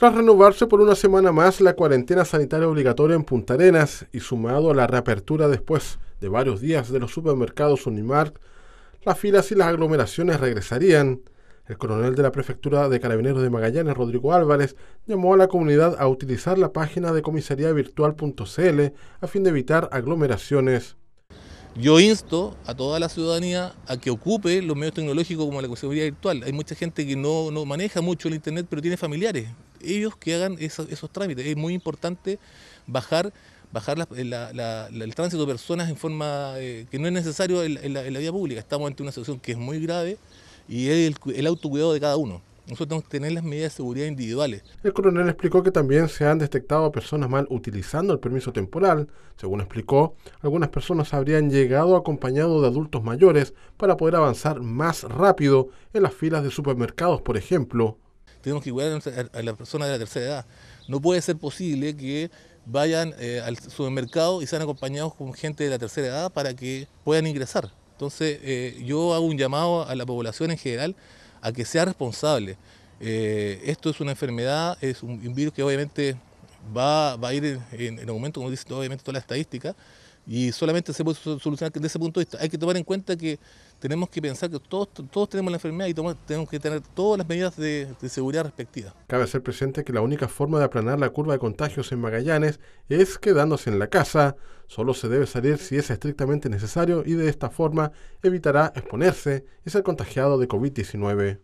Tras renovarse por una semana más la cuarentena sanitaria obligatoria en Punta Arenas y sumado a la reapertura después de varios días de los supermercados Unimark, las filas y las aglomeraciones regresarían. El coronel de la Prefectura de Carabineros de Magallanes, Rodrigo Álvarez, llamó a la comunidad a utilizar la página de comisaríavirtual.cl a fin de evitar aglomeraciones. Yo insto a toda la ciudadanía a que ocupe los medios tecnológicos como la comisaría virtual. Hay mucha gente que no, no maneja mucho el Internet, pero tiene familiares ellos que hagan esos, trámites. Es muy importante bajar bajar el tránsito de personas en forma eh, que no es necesario en, la, vía pública. Estamos ante una situación que es muy grave y es el, el autocuidado de cada uno. Nosotros tenemos que tener las medidas de seguridad individuales. El coronel explicó que también se han detectado personas mal utilizando el permiso temporal. Según explicó, algunas personas habrían llegado acompañado de adultos mayores para poder avanzar más rápido en las filas de supermercados, por ejemplo, tenemos que cuidar a las personas de la tercera edad. No puede ser posible que vayan eh, al supermercado y sean acompañados con gente de la tercera edad para que puedan ingresar. Entonces eh, yo hago un llamado a la población en general a que sea responsable. Eh, esto es una enfermedad, es un, virus que obviamente va, a ir en, aumento, como dice obviamente toda la estadística, y solamente se puede solucionar desde ese punto de vista. Hay que tomar en cuenta que tenemos que pensar que todos, todos tenemos la enfermedad y tenemos que tener todas las medidas de, seguridad respectivas. Cabe ser presente que la única forma de aplanar la curva de contagios en Magallanes es quedándose en la casa. Solo se debe salir si es estrictamente necesario y de esta forma evitará exponerse y ser contagiado de COVID-19.